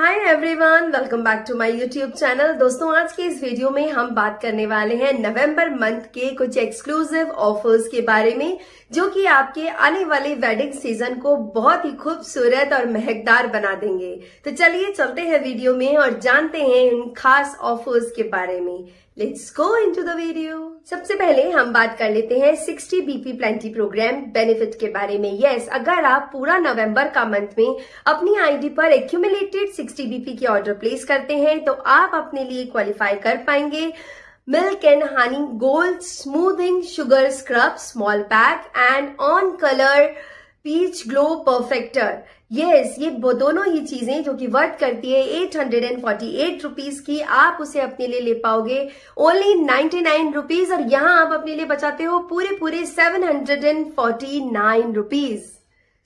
Hi everyone welcome back to my YouTube channel दोस्तों आज के इस वीडियो में हम बात करने वाले हैं नवंबर मंथ के कुछ एक्सक्लूसिव ऑफर्स के बारे में जो कि आपके आने वाले वेडिंग सीजन को बहुत ही खूबसूरत और महकदार बना देंगे तो चलिए चलते हैं वीडियो में और जानते हैं इन खास ऑफर्स के बारे में let's go into the video सबसे पहले हम बात कर लेते हैं 60 बीपी प्लेंटी प्रोग्राम बेनिफिट के बारे में यस yes, अगर आप पूरा नवंबर का मंथ में अपनी आईडी पर एक्यूमुलेटेड 60 बीपी की ऑर्डर प्लेस करते हैं तो आप अपने लिए क्वालिफाई कर पाएंगे milk and honey gold smoothing sugar scrub small pack and on color peach glow perfecter yes ये दोनों ही चीजें जो कि वर्थ करती है eight hundred and forty eight rupees की आप उसे अपने लिए ले पाओगे ओनली नाइन्टी नाइन रुपीज और यहां आप अपने लिए बचाते हो पूरे पूरे seven hundred and forty nine rupees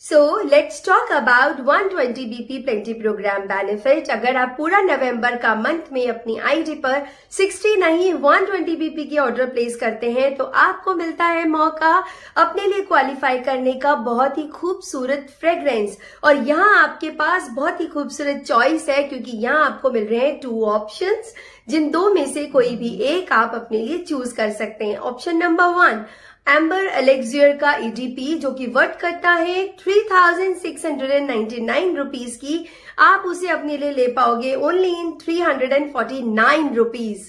so let's talk about 120 BP plenty programme benefit अगर आप पूरा नवंबर का मंथ में अपनी आईडी पर 60 नहीं 120 बीपी की ऑर्डर प्लेस करते हैं तो आपको मिलता है मौका अपने लिए क्वालिफाई करने का बहुत ही खूबसूरत फ्रेग्रेंस और यहाँ आपके पास बहुत ही खूबसूरत चॉइस है क्योंकि यहाँ आपको मिल रहे हैं टू ऑप्शन जिन दो में से कोई भी एक आप अपने लिए चूज कर सकते हैं option number one Amber Elixir का ईडीपी e जो कि वर्थ करता है three thousand six hundred and ninety nine rupees की आप उसे अपने लिए ले पाओगे only in three hundred and forty nine rupees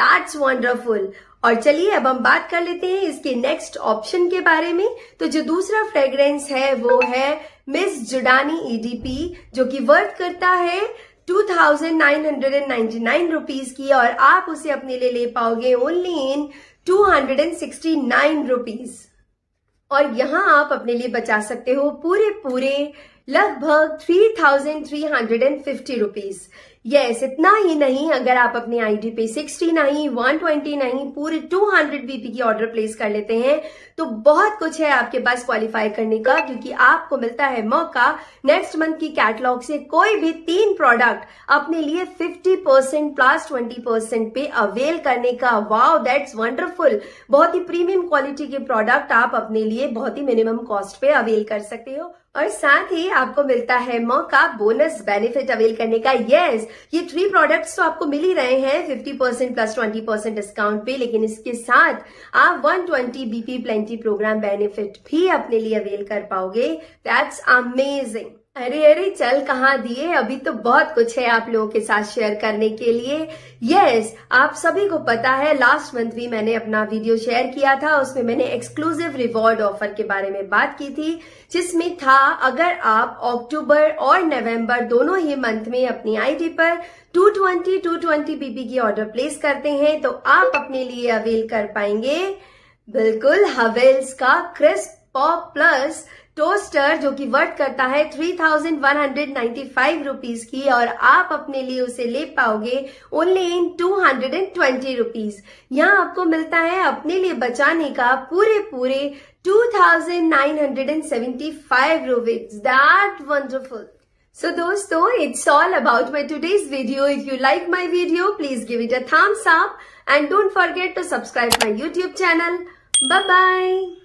that's wonderful और चलिए अब हम बात कर लेते हैं इसके नेक्स्ट ऑप्शन के बारे में तो जो दूसरा फ्रेग्रेंस है वो है मिस जुडानी ईडीपी जो कि वर्थ करता है 2,999 रुपीस की और आप उसे अपने लिए ले पाओगे ओनली इन 269 रुपीस और यहां आप अपने लिए बचा सकते हो पूरे पूरे लगभग three thousand three hundred and fifty rupees yes इतना ही नहीं अगर आप अपने आईडी पे सिक्सटी नहीं वन ट्वेंटी नहीं पूरे टू हंड्रेड बीपी की ऑर्डर प्लेस कर लेते हैं तो बहुत कुछ है आपके पास क्वालिफाई करने का क्योंकि आपको मिलता है मौका नेक्स्ट मंथ की कैटलॉग से कोई भी तीन प्रोडक्ट अपने लिए fifty percent plus twenty percent पे अवेल करने का वाव दैट्स वंडरफुल बहुत ही प्रीमियम क्वालिटी के प्रोडक्ट आप अपने लिए बहुत ही मिनिमम कॉस्ट पे अवेल कर सकते हो और साथ ही आपको मिलता है मौका बोनस बेनिफिट अवेल करने का यस ये थ्री प्रोडक्ट्स तो आपको मिल ही रहे हैं 50 percent plus twenty percent discount पे लेकिन इसके साथ आप 120 बीपी प्लेंटी प्रोग्राम बेनिफिट भी अपने लिए अवेल कर पाओगे दैट्स अमेजिंग अरे अरे चल कहा दिए अभी तो बहुत कुछ है आप लोगों के साथ शेयर करने के लिए यस आप सभी को पता है लास्ट मंथ भी मैंने अपना वीडियो शेयर किया था उसमें मैंने एक्सक्लूसिव रिवॉर्ड ऑफर के बारे में बात की थी जिसमें था अगर आप अक्टूबर और नवंबर दोनों ही मंथ में अपनी आईडी पर 220 220 बीबी की ऑर्डर प्लेस करते हैं तो आप अपने लिए अवेल कर पाएंगे बिल्कुल हवेल्स का क्रिस्प पॉप प्लस टोस्टर जो कि वर्थ करता है three thousand one hundred ninety five rupees की और आप अपने लिए उसे ले पाओगे only in two hundred and twenty rupees यहाँ आपको मिलता है अपने लिए बचाने का पूरे पूरे two thousand nine hundred and seventy five rupees that wonderful So dosto, it's all about my today's video if you like my video please give it a thumbs up and don't forget to subscribe my YouTube channel Bye-bye.